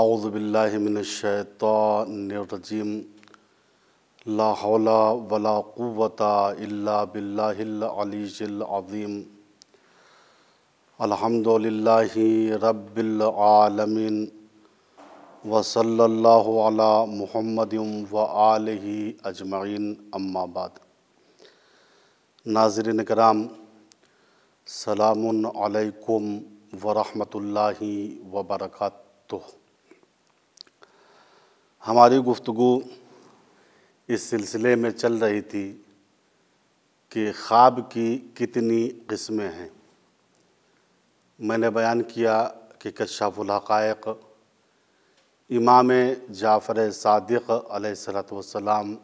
अउज़बिल्लिमिनशैतरजीम लाहौला वला क़ुवत इल्ला बिल्लाहिल्लाज़ीम अल्हम्दुलिल्लाहि रब्बिल आलमीन वसल्लल्लाहु अला मुहम्मदिम व आलिहि अजमैन अम्माबाद नाजरन कराम सलामुन अलैकुम वरहमतुल्लाहि व बरकत हमारी गुफ्तु इस सिलसिले में चल रही थी कि ख्वाब की कितनी किस्में हैं मैंने बयान किया कि कशाफुलहक़ इमाम जाफ़र सदक सलाम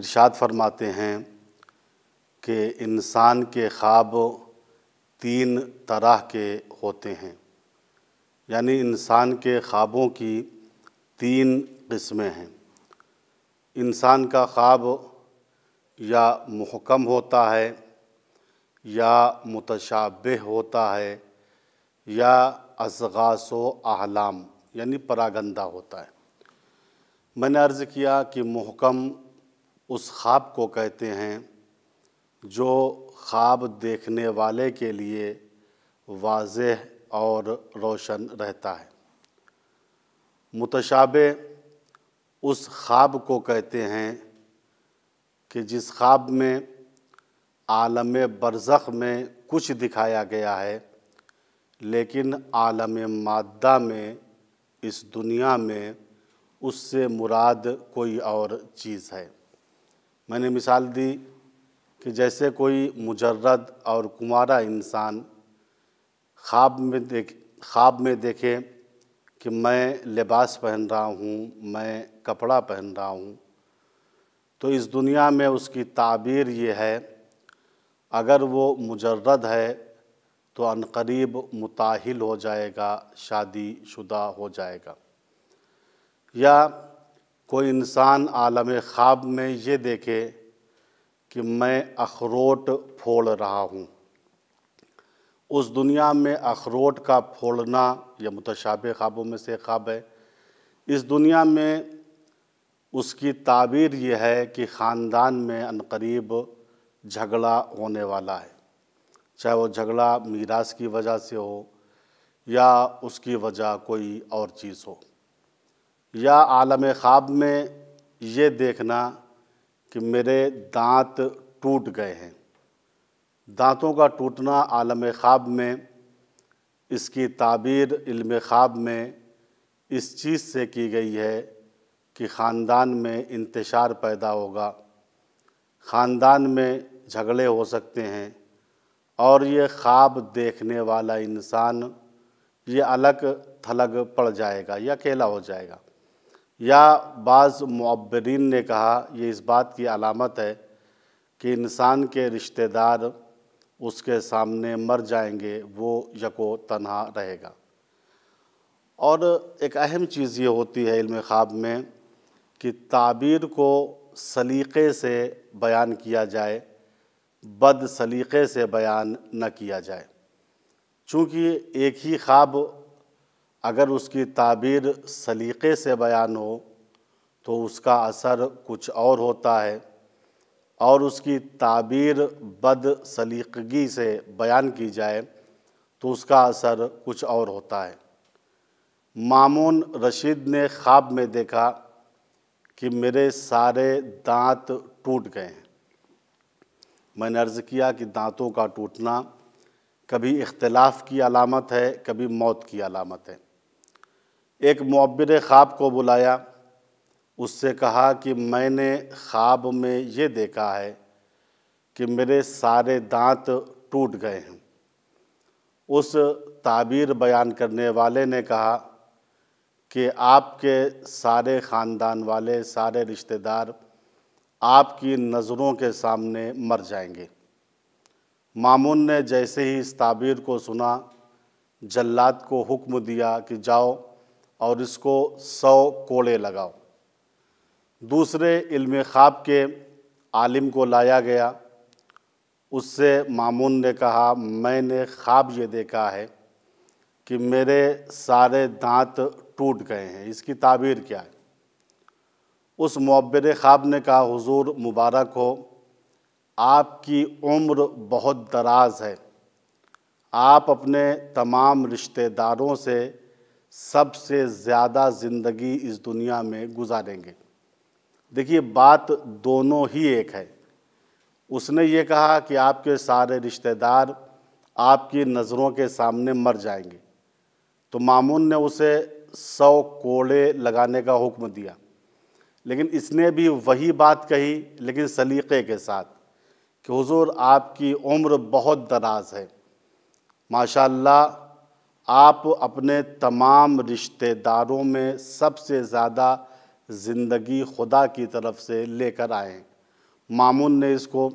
इरशाद फरमाते हैं कि इंसान के ख्वाब तीन तरह के होते हैं यानी इंसान के ख्वाबों की तीन किस्में हैं इंसान का ख्वाब या महकम होता है या मुतशाब होता है या असगास आहलाम यानी परागंदा होता है मैंने अर्ज़ किया कि महकम उस ख्वाब को कहते हैं जो ख्वाब देखने वाले के लिए वाज और रोशन रहता है मुतशाबे उस ख्वाब को कहते हैं कि जिस ख्वाब में आलम बरज़ख़ में कुछ दिखाया गया है लेकिन आलम मादा में इस दुनिया में उससे मुराद कोई और चीज़ है मैंने मिसाल दी कि जैसे कोई मुजर्रद और कुमारा इंसान ख्वाब में देख ख्वाब में देखे कि मैं लिबास पहन रहा हूँ मैं कपड़ा पहन रहा हूँ तो इस दुनिया में उसकी ताबीर ये है अगर वो मुजर्रद है तो अनकरीब मुताहिल हो जाएगा शादी शुदा हो जाएगा या कोई इंसान आलम ख्वाब में ये देखे कि मैं अखरोट फोड़ रहा हूँ उस दुनिया में अखरोट का फोड़ना यह मुतशाब ख्वाबों में से ख्वाब है इस दुनिया में उसकी ताबीर यह है कि ख़ानदान में अनकरीब झगड़ा होने वाला है चाहे वो झगड़ा मीरास की वजह से हो या उसकी वजह कोई और चीज़ हो या आलम ख्वाब में ये देखना कि मेरे दांत टूट गए हैं दांतों का टूटना आलम ख्वाब में इसकी ताबीर इल्म ख्वाब में इस चीज़ से की गई है कि ख़ानदान में इंतशार पैदा होगा ख़ानदान में झगड़े हो सकते हैं और ये ख्वाब देखने वाला इंसान ये अलग थलग पड़ जाएगा या अकेला हो जाएगा या बाज़ मुबरीन ने कहा यह इस बात की अलामत है कि इंसान के रिश्तेदार उसके सामने मर जाएंगे वो यको तनहा रहेगा और एक अहम चीज़ ये होती है इल्म ख़्वाब में कि ताबीर को सलीक़े से बयान किया जाए बद सलीक़े से बयान न किया जाए चूँकि एक ही ख्वाब अगर उसकी ताबीर सलीक़े से बयान हो तो उसका असर कुछ और होता है और उसकी ताबीर बद सलीकगी से बयान की जाए तो उसका असर कुछ और होता है मामून रशीद ने ख्वाब में देखा कि मेरे सारे दांत टूट गए हैं मैंने अर्ज़ किया कि दांतों का टूटना कभी इख्तलाफ की अलामत है कभी मौत की अलामत है एक मब्बर ख्वाब को बुलाया उससे कहा कि मैंने ख्वाब में ये देखा है कि मेरे सारे दांत टूट गए हैं उस ताबीर बयान करने वाले ने कहा कि आपके सारे ख़ानदान वाले सारे रिश्तेदार आपकी नज़रों के सामने मर जाएंगे मामून ने जैसे ही इस ताबीर को सुना जल्लाद को हुक्म दिया कि जाओ और इसको सौ कोड़े लगाओ दूसरे इल्म ख़्वाब के आलिम को लाया गया उससे मामून ने कहा मैंने ख्वाब ये देखा है कि मेरे सारे दांत टूट गए हैं इसकी ताबीर क्या है उस मब्बर ख्वाब ने कहा हुजूर मुबारक हो आपकी उम्र बहुत दराज है आप अपने तमाम रिश्तेदारों से सबसे ज़्यादा ज़िंदगी इस दुनिया में गुजारेंगे देखिए बात दोनों ही एक है उसने ये कहा कि आपके सारे रिश्तेदार आपकी नज़रों के सामने मर जाएंगे तो मामून ने उसे सौ कोड़े लगाने का हुक्म दिया लेकिन इसने भी वही बात कही लेकिन सलीक़े के साथ कि हुजूर आपकी उम्र बहुत दराज है माशाल्लाह आप अपने तमाम रिश्तेदारों में सबसे ज़्यादा ज़िंदगी खुदा की तरफ से लेकर आए मामून ने इसको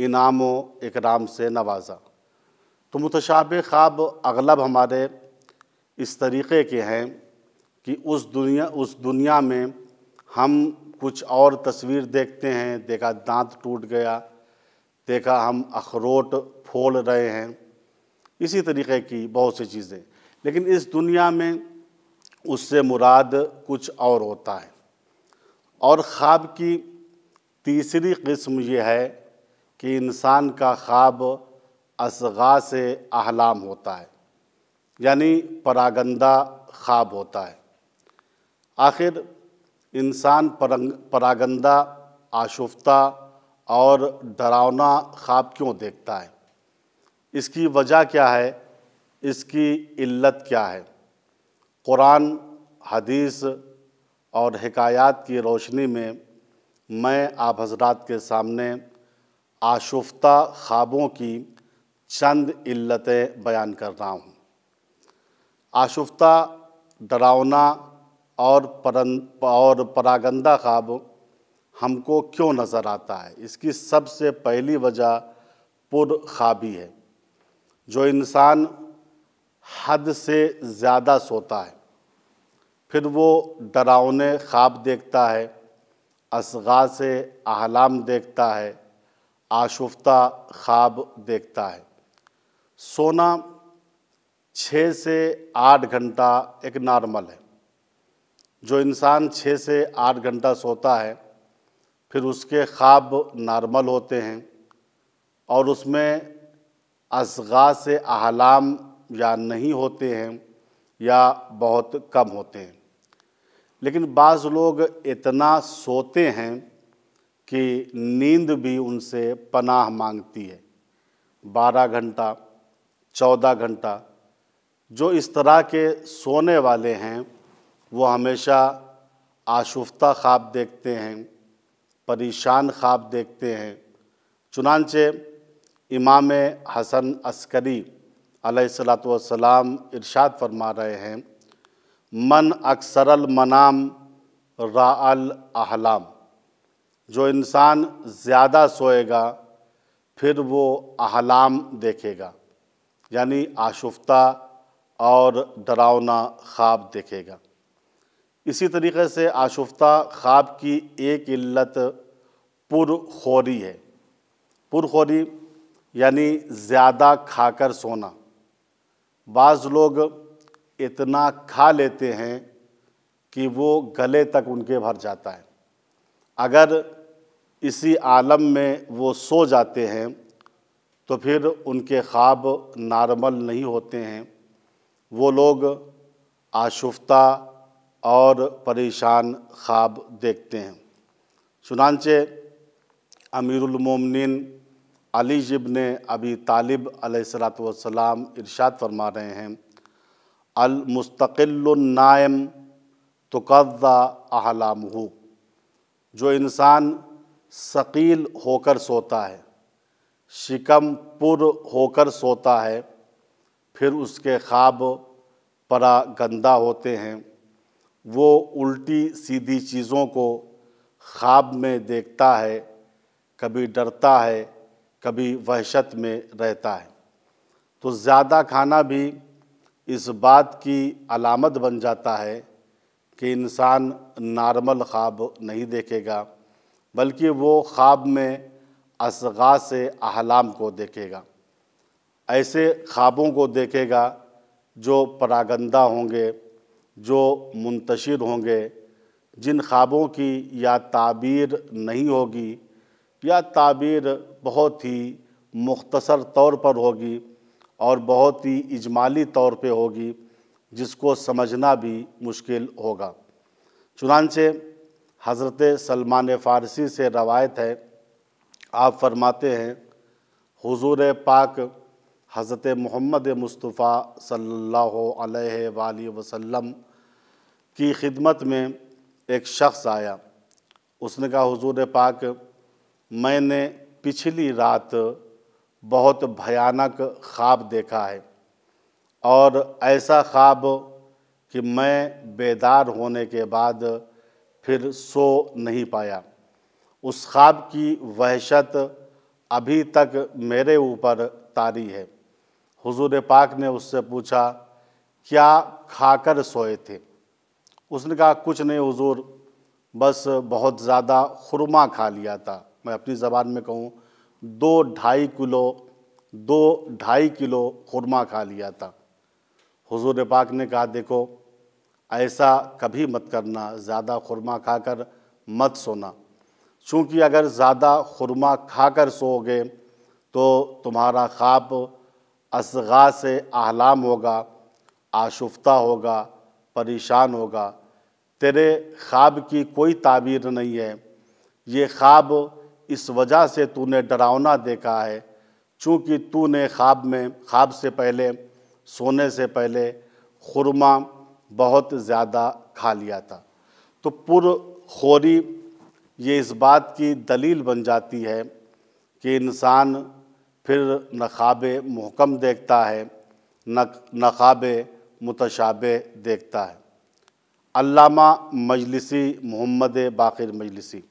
इनाम व इकराम से नवाजा तो मुतशाब ख्वाब अगलब हमारे इस तरीक़े के हैं कि उस दुनिया उस दुनिया में हम कुछ और तस्वीर देखते हैं देखा दांत टूट गया देखा हम अखरोट फोड़ रहे हैं इसी तरीके की बहुत सी चीज़ें लेकिन इस दुनिया में उससे मुराद कुछ और होता है और ख्वाब की तीसरी किस्म यह है कि इंसान का ख्वाब असगा से अहलाम होता है यानी परागंदा ख्वाब होता है आखिर इंसान परागंदा आशुफ्ता और डरावना ख्वाब क्यों देखता है इसकी वजह क्या है इसकी इल्लत क्या है कुरान हदीस और हकायात की रोशनी में मैं आप हजरात के सामने आशुफ्ता ख्वाबों की चंद इल्लतें बयान कर रहा हूँ आशुफ्ता डरावना और परं और परागंदा ख्वाब हमको क्यों नज़र आता है इसकी सबसे पहली वजह पुर खाबी है जो इंसान हद से ज़्यादा सोता है फिर वो डरावने ख्वाब देखता है असगा से आहलाम देखता है आशुफ्ता ख्वाब देखता है सोना छः से आठ घंटा एक नॉर्मल है जो इंसान छः से आठ घंटा सोता है फिर उसके ख्वाब नॉर्मल होते हैं और उसमें असगा से आहलाम या नहीं होते हैं या बहुत कम होते हैं लेकिन बाज़ लोग इतना सोते हैं कि नींद भी उनसे पनाह मांगती है बारह घंटा चौदह घंटा जो इस तरह के सोने वाले हैं वो हमेशा आशुफ्ता ख्वाब देखते हैं परेशान ख्वाब देखते हैं चुनानचे इमाम हसन अस्करी सलाम इरशाद फरमा रहे हैं मन अक्सरल मनाम राल अहलाम जो इंसान ज़्यादा सोएगा फिर वो अहलाम देखेगा यानी आशुफ्ता और डरावना ख्वाब देखेगा इसी तरीके से आशुफ्ता ख्वाब की एक इल्लत पुरखोरी है पुरखोरी यानी ज़्यादा खाकर सोना बाज़ लोग इतना खा लेते हैं कि वो गले तक उनके भर जाता है अगर इसी आलम में वो सो जाते हैं तो फिर उनके ख्वाब नॉर्मल नहीं होते हैं वो लोग आशुफ्ता और परेशान ख्वाब देखते हैं चुनानचे अमीरुलमोमिन अली ने अभी तालिब अलैहिस्सलाम इरशाद फरमा रहे हैं तुकदा अहलाम हो जो इंसान शकील होकर सोता है शिकम पुर होकर सोता है फिर उसके ख्वाब परा गंदा होते हैं वो उल्टी सीधी चीज़ों को ख्वाब में देखता है कभी डरता है कभी वहशत में रहता है तो ज़्यादा खाना भी इस बात की अलामत बन जाता है कि इंसान नॉर्मल ख्वाब नहीं देखेगा बल्कि वो ख्वाब में असगा से अहलाम को देखेगा ऐसे ख्वाबों को देखेगा जो परागंदा होंगे जो मुंतशिर होंगे जिन ख्वाबों की या ताबीर नहीं होगी या ताबीर बहुत ही मुख्तसर तौर पर होगी और बहुत ही इजमाली तौर पे होगी जिसको समझना भी मुश्किल होगा चुनानचे हज़रत सलमान फ़ारसी से रवायत है आप फरमाते हैं हुजूर पाक हज़रत मोहम्मद मुस्तफ़ा सल्लल्लाहु अलैहि वसल्लम की खिदमत में एक शख्स आया उसने कहा हुजूर पाक मैंने पिछली रात बहुत भयानक ख्वाब देखा है और ऐसा ख्वाब कि मैं बेदार होने के बाद फिर सो नहीं पाया उस ख्वाब की वहशत अभी तक मेरे ऊपर तारी है हुजूर पाक ने उससे पूछा क्या खाकर सोए थे उसने कहा कुछ नहीं हुजूर बस बहुत ज़्यादा खुरमा खा लिया था मैं अपनी ज़बान में कहूँ दो ढाई किलो दो ढाई किलो खुरमा खा लिया था हुजूर पाक ने कहा देखो ऐसा कभी मत करना ज़्यादा खुरमा खाकर मत सोना चूँकि अगर ज़्यादा खुरमा खाकर सोओगे तो तुम्हारा ख्वाब असगा से आहलाम होगा आशुफ्ता होगा परेशान होगा तेरे ख्वाब की कोई ताबीर नहीं है ये ख्वाब इस वजह से तूने डरावना देखा है चूँकि तूने ख्वाब में ख्वाब से पहले सोने से पहले खुरमा बहुत ज़्यादा खा लिया था तो पुरखोरी ये इस बात की दलील बन जाती है कि इंसान फिर न ख्वाब महकम देखता है न न ख्वाब मुतशाब देखता है अल्लामा मजलिसी मोहम्मद बाखिर मजलिसी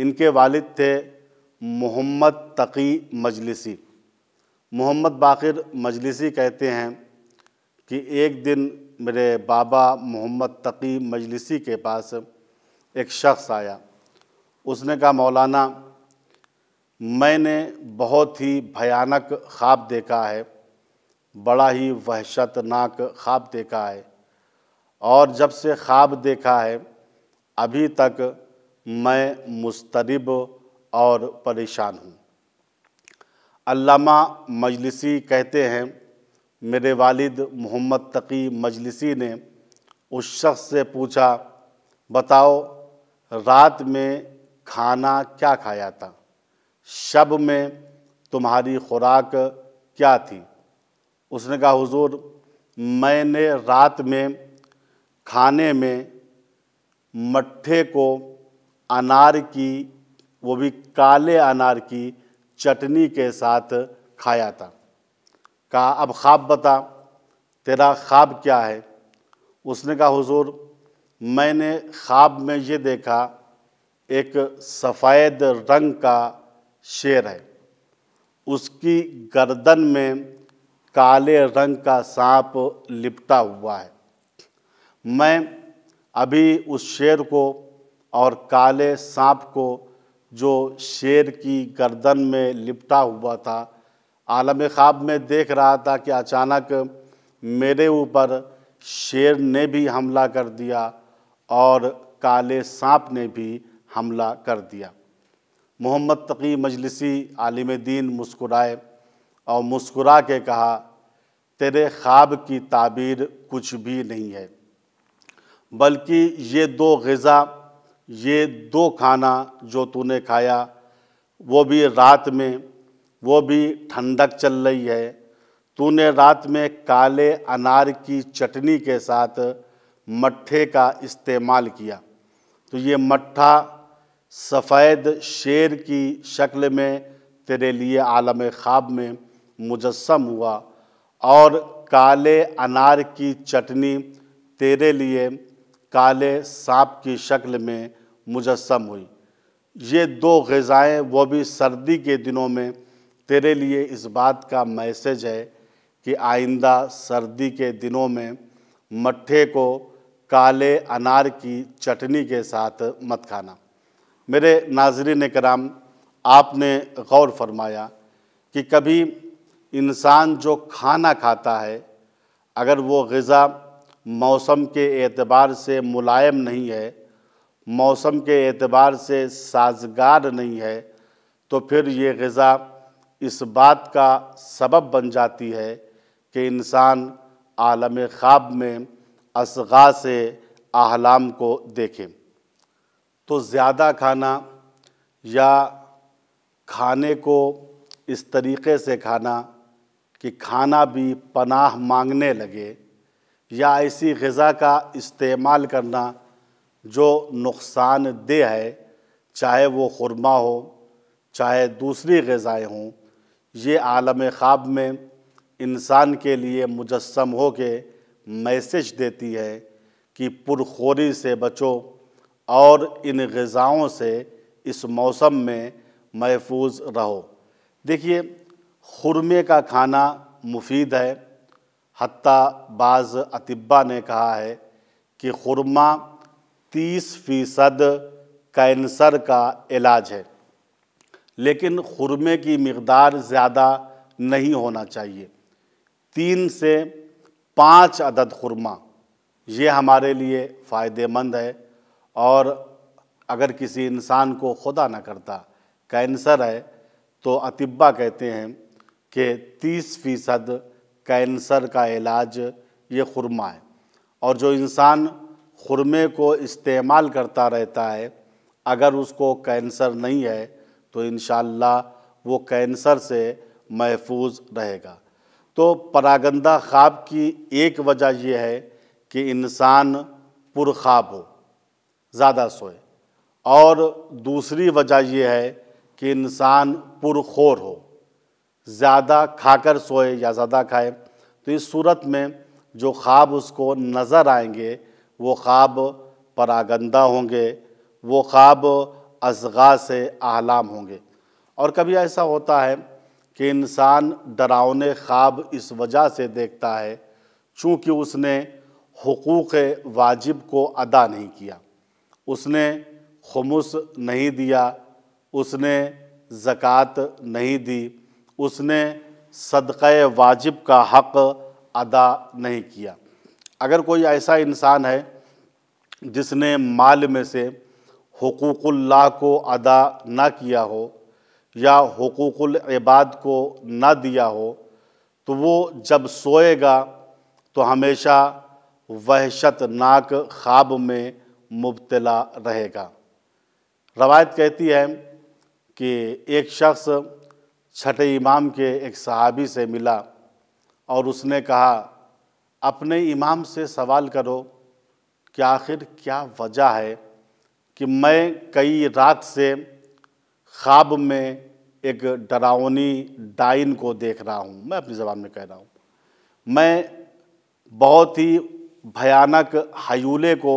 इनके वालिद थे मोहम्मद तकी मजलिसी मोहम्मद बाकिर मजलिसी कहते हैं कि एक दिन मेरे बाबा मोहम्मद तकी मजलिसी के पास एक शख्स आया उसने कहा मौलाना मैंने बहुत ही भयानक ख्वाब देखा है बड़ा ही वहशतनाक ख्वाब देखा है और जब से ख्वाब देखा है अभी तक मैं मुस्तरब और परेशान हूँ अल्लामा मजलिसी कहते हैं मेरे वालिद मोहम्मद तकी मजलिसी ने उस शख्स से पूछा बताओ रात में खाना क्या खाया था शब में तुम्हारी खुराक क्या थी उसने कहा हुजूर मैंने रात में खाने में मट्ठे को अनार की वो भी काले अनार की चटनी के साथ खाया था कहा अब ख्वाब बता तेरा ख्वाब क्या है उसने कहा हुजूर मैंने ख्वाब में ये देखा एक सफ़ेद रंग का शेर है उसकी गर्दन में काले रंग का सांप लिपटा हुआ है मैं अभी उस शेर को और काले सांप को जो शेर की गर्दन में लिपटा हुआ था आलम ख्वाब में देख रहा था कि अचानक मेरे ऊपर शेर ने भी हमला कर दिया और काले सांप ने भी हमला कर दिया मोहम्मद तकी मजलिसी आलिम दीन मुस्कुराए और मुस्कुरा के कहा तेरे ख्वाब की ताबीर कुछ भी नहीं है बल्कि ये दो गज़ा ये दो खाना जो तूने खाया वो भी रात में वो भी ठंडक चल रही है तूने रात में काले अनार की चटनी के साथ मट्ठे का इस्तेमाल किया तो ये मट्ठा सफ़ेद शेर की शक्ल में तेरे लिए आलम ख्वाब में मुजस्म हुआ और काले अनार की चटनी तेरे लिए काले सांप की शक्ल में मुजस्म हुई ये दो गज़ाएँ वो भी सर्दी के दिनों में तेरे लिए इस बात का मैसेज है कि आइंदा सर्दी के दिनों में मट्ठे को काले अनार की चटनी के साथ मत खाना मेरे नाजरीन कराम आपने गौर फरमाया कि कभी इंसान जो खाना खाता है अगर वो गज़ा मौसम के एतबार से मुलायम नहीं है मौसम के एतबार से साजगार नहीं है तो फिर ये गज़ा इस बात का सबब बन जाती है कि इंसान आलम ख्वाब में असगा से आहलाम को देखे तो ज़्यादा खाना या खाने को इस तरीक़े से खाना कि खाना भी पनाह मांगने लगे या ऐसी गज़ा का इस्तेमाल करना जो नुकसानदेह है चाहे वो खुरमा हो चाहे दूसरी गज़ाएँ हों ये आलम ख़्वाब में इंसान के लिए मुजस्म हो के मैसेज देती है कि पुरखोरी से बचो और इन गज़ाओं से इस मौसम में महफूज रहो देखिए खुरमे का खाना मुफीद है हती बाज़ अतिब्बा ने कहा है कि खुरमा तीस फीसद कैंसर का इलाज है लेकिन खुरमे की मकदार ज़्यादा नहीं होना चाहिए तीन से पाँच अदद खुरमा ये हमारे लिए फ़ायदेमंद है और अगर किसी इंसान को खुदा न करता कैंसर है तो अतिब्बा कहते हैं कि तीस फ़ीसद कैंसर का इलाज ये खुरमा है और जो इंसान खुरमे को इस्तेमाल करता रहता है अगर उसको कैंसर नहीं है तो इन वो कैंसर से महफूज रहेगा तो परागंदा ख्वाब की एक वजह यह है कि इंसान पुरख्वाब हो ज़्यादा सोए और दूसरी वजह यह है कि इंसान पुरखोर हो ज़्यादा खाकर सोए या ज़्यादा खाए तो इस सूरत में जो ख्वाब उसको नज़र आएंगे वो ख्वाब परागंदा होंगे वो ख्वाब असगा से आलाम होंगे और कभी ऐसा होता है कि इंसान डरावने ख्वाब इस वजह से देखता है चूँकि उसने हकूक़ वाजिब को अदा नहीं किया उसने खमुस नहीं दिया उसने ज़क़़त नहीं दी उसने सदक़ वाजिब का हक़ अदा नहीं किया अगर कोई ऐसा इंसान है जिसने माल में से हकूक़ुल्लाह को अदा ना किया हो या हकूक़ुल इबाद को ना दिया हो तो वो जब सोएगा तो हमेशा वहशतनाक ख्वाब में मुबतला रहेगा रवायत कहती है कि एक शख्स छठे इमाम के एक सहाबी से मिला और उसने कहा अपने इमाम से सवाल करो कि आखिर क्या वजह है कि मैं कई रात से ख्वाब में एक डरावनी डाइन को देख रहा हूँ मैं अपनी ज़बान में कह रहा हूँ मैं बहुत ही भयानक हयूले को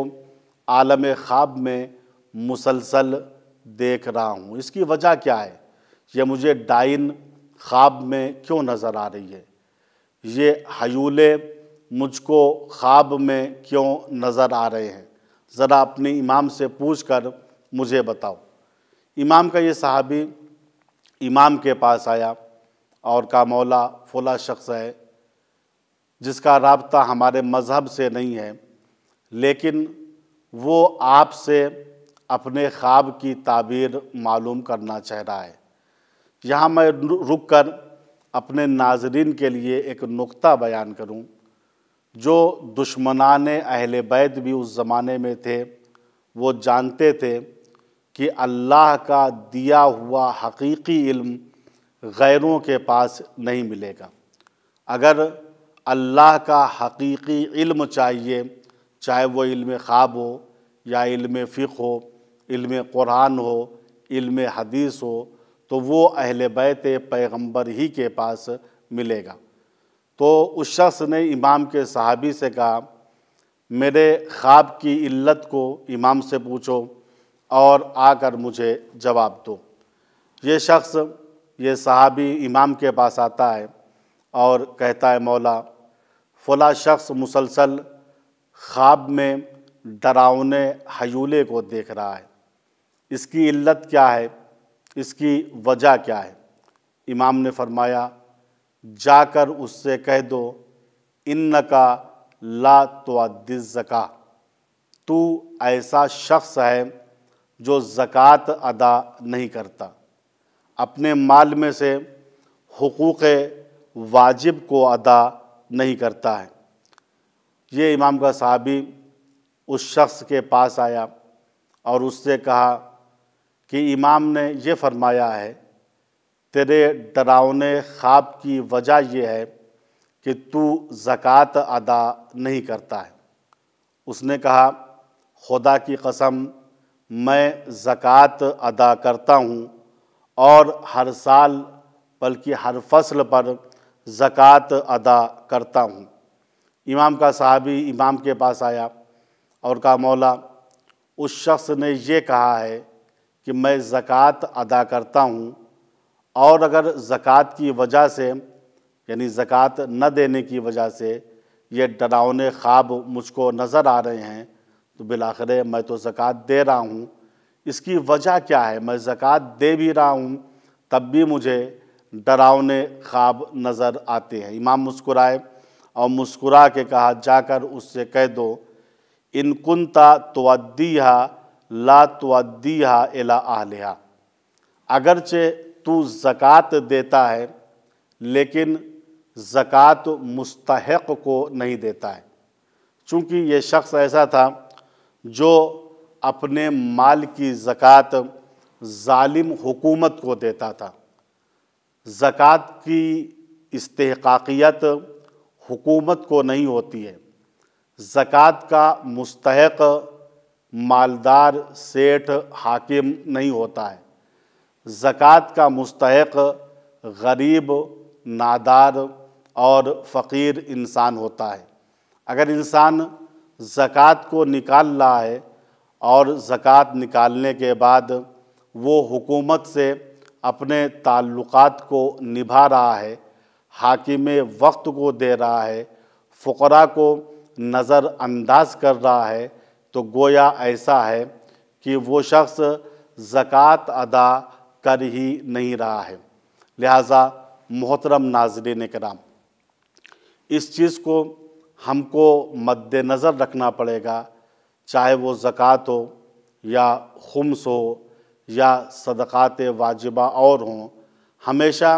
आलम ख्वाब में मुसलसल देख रहा हूँ इसकी वजह क्या है यह मुझे डाइन ख्वाब में क्यों नज़र आ रही है ये हयूले मुझको ख्वाब में क्यों नज़र आ रहे हैं ज़रा अपने इमाम से पूछ कर मुझे बताओ इमाम का ये सहाबी इमाम के पास आया और का मौला फोला शख्स है जिसका रबता हमारे मज़हब से नहीं है लेकिन वो आपसे अपने ख्वाब की ताबीर मालूम करना चाह रहा है यहाँ मैं रुक कर अपने नाजरीन के लिए एक नुक्ता बयान करूँ जो दुश्मनान अहल बैत भी उस ज़माने में थे वो जानते थे कि अल्लाह का दिया हुआ हकीकी इल्म गैरों के पास नहीं मिलेगा अगर अल्लाह का हकीकी इल्म चाहिए चाहे वो इल्म ख़्वाब हो या इल्म फ़िक हो इल्म कुरान हो इल्म हदीस हो तो वो अहल बैत पैगम्बर ही के पास मिलेगा तो उस शख्स ने इमाम के सहाबी से कहा मेरे ख्वाब की इल्लत को इमाम से पूछो और आकर मुझे जवाब दो ये शख्स ये सहाबी इमाम के पास आता है और कहता है मौला फला शख्स मुसलसल ख्वाब में डरावने हयूले को देख रहा है इसकी इल्लत क्या है इसकी वजह क्या है इमाम ने फरमाया जाकर उससे कह दो इन का ला तो ज़क़ा तू ऐसा शख्स है जो ज़क़़त अदा नहीं करता अपने माल में से हकूक़ वाजिब को अदा नहीं करता है ये इमाम का साहबी उस शख्स के पास आया और उससे कहा कि इमाम ने यह फरमाया है तेरे डरावने ख्वाब की वजह यह है कि तू ज़क़़त अदा नहीं करता है उसने कहा खुदा की कसम मैं ज़क़़त अदा करता हूँ और हर साल बल्कि हर फसल पर ज़क़़त अदा करता हूँ इमाम का साहबी इमाम के पास आया और कहा मौला उस शख्स ने ये कहा है कि मैं ज़क़़त अदा करता हूँ और अगर ज़क़़त की वजह से यानी ज़क़़त न देने की वजह से ये डरावने ख्वाब मुझको नज़र आ रहे हैं तो बिलाखरे मैं तो ज़क़़त दे रहा हूँ इसकी वजह क्या है मैं ज़क़़त दे भी रहा हूँ तब भी मुझे डरावने ख्वाब नज़र आते हैं इमाम मुस्कुराए और मुस्कुरा के कहा जाकर उससे कह दो इन कुनता हा ला तोद्दीहा एला आहलिहा अगरचे तू ज़क़़त देता है लेकिन ज़क़़त मुस्तहक को नहीं देता है चूँकि ये शख्स ऐसा था जो अपने माल की ज़क़़त ालिम हुकूमत को देता था ज़क़़त की इस्तेकाकियत हुकूमत को नहीं होती है ज़क़़त का मुस्तहक मालदार सेठ हाकिम नहीं होता है ज़क़़त का मुस्तक गरीब नादार और फ़कीर इंसान होता है अगर इंसान ज़क़़त को निकाल रहा है और ज़क़़त निकालने के बाद वो हुकूमत से अपने ताल्लुकात को निभा रहा है हाकिम वक्त को दे रहा है फ़करा को नज़रअंदाज कर रहा है तो गोया ऐसा है कि वो शख्स ज़क़़त अदा कर ही नहीं रहा है लिहाजा मोहतरम ने कराम इस चीज़ को हमको मद्दनज़र रखना पड़ेगा चाहे वो ज़क़़त हो या खम्स हो या सदक़ात वाजिबा और हों हमेशा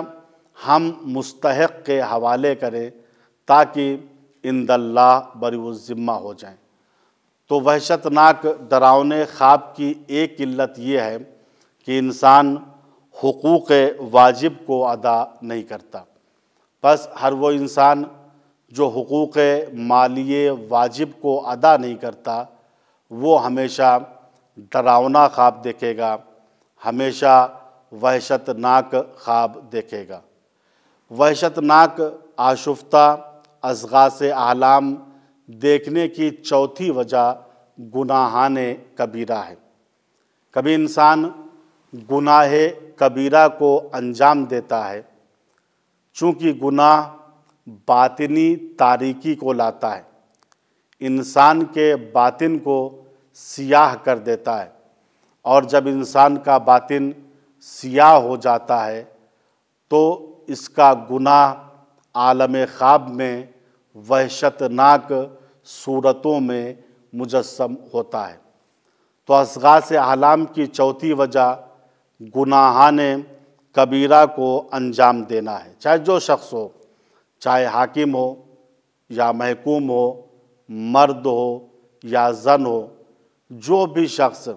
हम मुस्तक़ के हवाले करें ताकि इंदल्ला बरज़िम्मा हो जाए तो वहशतनाक डरावने ख्वाब की एक किल्लत ये है कि इंसान हकूक़ वाजिब को अदा नहीं करता बस हर वो इंसान जो हकूक़ मालिय वाजिब को अदा नहीं करता वो हमेशा डरावना ख्वाब देखेगा हमेशा वहशतनाक ख्वाब देखेगा वहशतनाक आशुफ्ता असगा से आलाम देखने की चौथी वजह गुनाहान कबीरा है कभी इंसान गुनाहे कबीरा को अंजाम देता है चूँकि गुनाह बातिनी तारीकी को लाता है इंसान के बातिन को सियाह कर देता है और जब इंसान का बातिन सियाह हो जाता है तो इसका गुनाह आलम ख़्वाब में वहशतनाक सूरतों में मुजस्म होता है तो असगा से आलाम की चौथी वजह गुनाहान कबीरा को अंजाम देना है चाहे जो शख्स हो चाहे हाकिम हो या महकूम हो मर्द हो या जन हो जो भी शख्स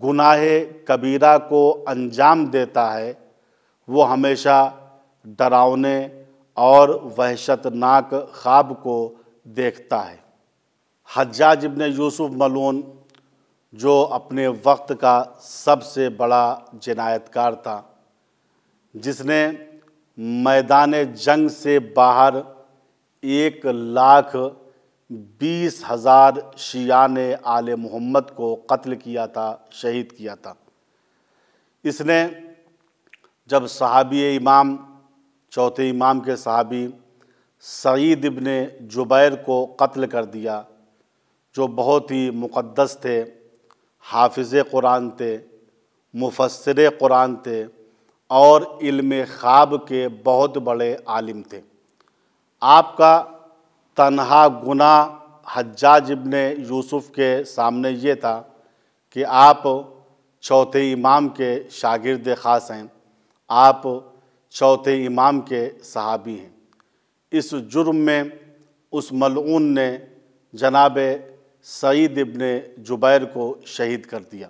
गुनाह कबीरा को अंजाम देता है वो हमेशा डरावने और वहशतनाक ख्वाब को देखता है हज्जाज इबन यूसुफ मलून जो अपने वक्त का सबसे बड़ा जिनायतकार था जिसने मैदान जंग से बाहर एक लाख बीस हज़ार शिया ने आल मोहम्मद को कत्ल किया था शहीद किया था इसने जब सहाबी इमाम चौथे इमाम के सहाबी सईद इबन जुबैर को कत्ल कर दिया जो बहुत ही मुक़दस थे हाफिज़ कुरान थे मुफसर कुरान थे और इल्म ख़्वाब के बहुत बड़े आलिम थे आपका तनहा गुना हज्जाज इब्न यूसुफ के सामने ये था कि आप चौथे इमाम के शागिर्द ख़ास हैं आप चौथे इमाम के सहाबी हैं इस जुर्म में उस मलून ने जनाब सईद इबन जुबैर को शहीद कर दिया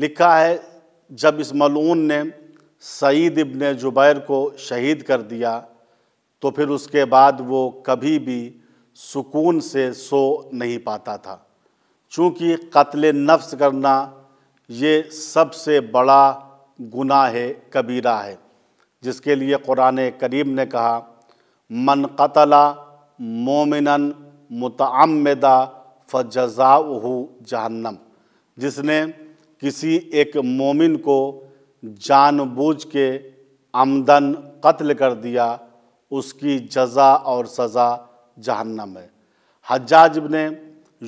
लिखा है जब इस मलून ने सईद इबन जुबैर को शहीद कर दिया तो फिर उसके बाद वो कभी भी सुकून से सो नहीं पाता था चूँकि कत्ल नफ्स करना ये सबसे बड़ा गुनाह है कबीरा है जिसके लिए कुरान करीम ने कहा मन कतला मोमिनन मतमदा फ़जा जहन्नम जिसने किसी एक मोमिन को जानबूझ के आमदन कत्ल कर दिया उसकी जजा और सज़ा जहन्नम है हजाज इबन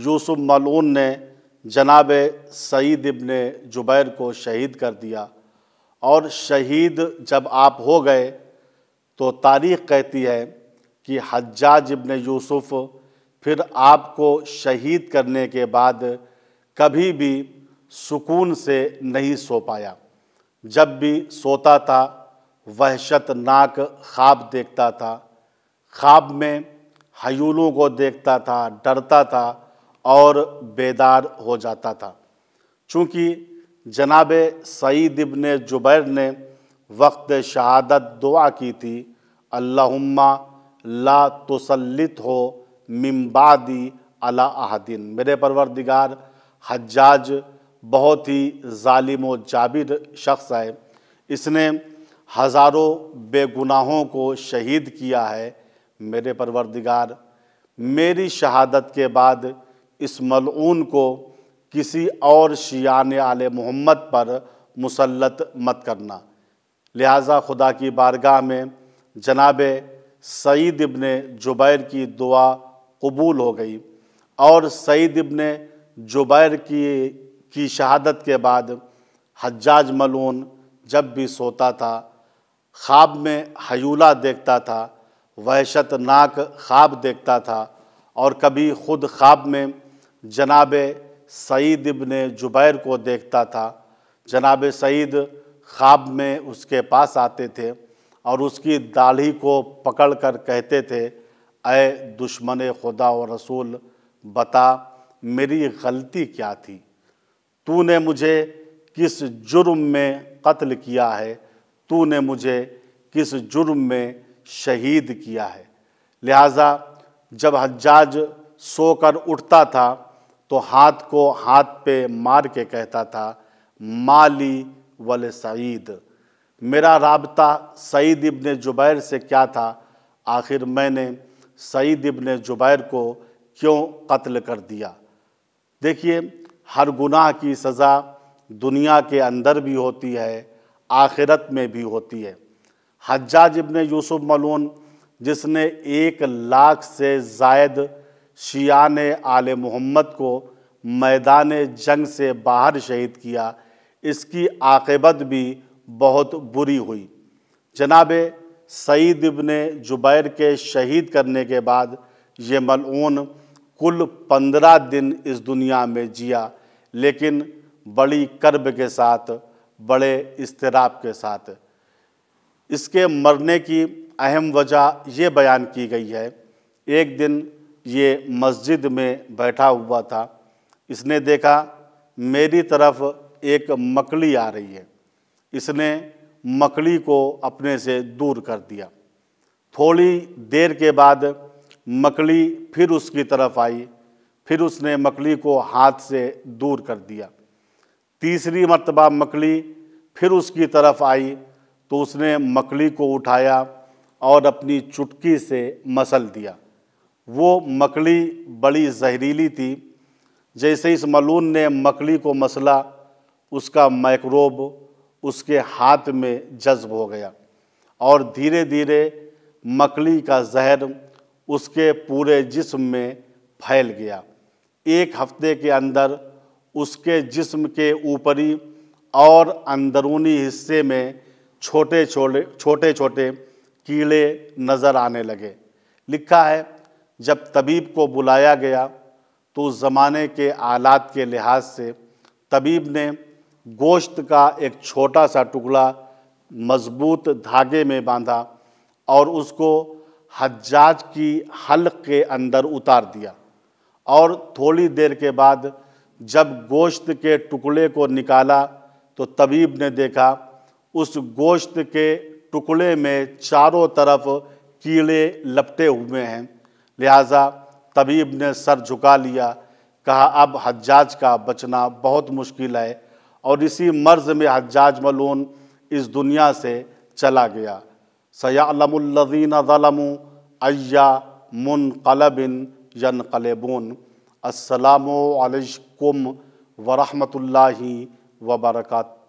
यूसुफ मलून ने जनाब सईद इबन जुबैर को शहीद कर दिया और शहीद जब आप हो गए तो तारीख़ कहती है कि हजाज इबन यूसुफ़ फिर आपको शहीद करने के बाद कभी भी सुकून से नहीं सो पाया जब भी सोता था वहशतनाक ख्वाब देखता था ख्वाब में हयूलों को देखता था डरता था और बेदार हो जाता था चूँकि जनाब सईद इबन जुबैर ने वक्त शहादत दुआ की थी अल्लाहुम्मा ला तसल्लित हो मिम्बादी अला अहदीन मेरे परवरदिगार हज्जाज बहुत ही ालिम व जाबिर शख्स है इसने हज़ारों बेगुनाहों को शहीद किया है मेरे परवरदिगार मेरी शहादत के बाद इस मलून को किसी और शियान आल मोहम्मद पर मुसलत मत करना लिहाजा खुदा की बारगाह में जनाब सईद इबन जुबैर की दुआ कबूल हो गई और सईद इबन जुबैर की की शहादत के बाद हज्जाज मलून जब भी सोता था ख्वाब में हयूला देखता था वहशतनाक ख्वाब देखता था और कभी ख़ुद ख्वाब में जनाब सईद इबन जुबैर को देखता था जनाब सईद ख्वाब में उसके पास आते थे और उसकी दाढ़ी को पकड़ कर कहते थे अय दुश्मन खुदा और रसूल बता मेरी गलती क्या थी तूने मुझे किस जुर्म में कत्ल किया है तूने मुझे किस जुर्म में शहीद किया है लिहाजा जब हज्जाज सोकर उठता था तो हाथ को हाथ पे मार के कहता था माली वल सईद मेरा रबता सईद इबन जुबैर से क्या था आखिर मैंने सईद इबन जुबैर को क्यों कत्ल कर दिया देखिए हर गुनाह की सज़ा दुनिया के अंदर भी होती है आखिरत में भी होती है हज्जाज इबन यूसुफ मलून जिसने एक लाख से जायद शियान आल मोहम्मद को मैदान जंग से बाहर शहीद किया इसकी आकबत भी बहुत बुरी हुई जनाब सईद इब्ने जुबैर के शहीद करने के बाद ये मलून कुल पंद्रह दिन इस दुनिया में जिया लेकिन बड़ी कर्ब के साथ बड़े इसतराब के साथ इसके मरने की अहम वजह ये बयान की गई है एक दिन ये मस्जिद में बैठा हुआ था इसने देखा मेरी तरफ एक मकड़ी आ रही है इसने मकड़ी को अपने से दूर कर दिया थोड़ी देर के बाद मकड़ी फिर उसकी तरफ आई फिर उसने मकड़ी को हाथ से दूर कर दिया तीसरी मरतबा मकड़ी फिर उसकी तरफ आई तो उसने मकड़ी को उठाया और अपनी चुटकी से मसल दिया वो मकड़ी बड़ी जहरीली थी जैसे इस मलून ने मकड़ी को मसला उसका माइक्रोब उसके हाथ में जज्ब हो गया और धीरे धीरे मकली का जहर उसके पूरे जिस्म में फैल गया एक हफ्ते के अंदर उसके जिस्म के ऊपरी और अंदरूनी हिस्से में छोटे छोटे छोटे छोटे कीड़े नज़र आने लगे लिखा है जब तबीब को बुलाया गया तो उस ज़माने के आलात के लिहाज से तबीब ने गोश्त का एक छोटा सा टुकड़ा मजबूत धागे में बांधा और उसको हज्जाज की हल्क के अंदर उतार दिया और थोड़ी देर के बाद जब गोश्त के टुकड़े को निकाला तो तबीब ने देखा उस गोश्त के टुकड़े में चारों तरफ कीड़े लपटे हुए हैं लिहाजा तबीब ने सर झुका लिया कहा अब हज्जाज का बचना बहुत मुश्किल है और इसी मर्ज में हजाज मलून इस दुनिया से चला गया सयालमल्लिन ज़लमू अय्या मुन कलबिन यन कलेबून असलम वरहमतुल्ला वबरकत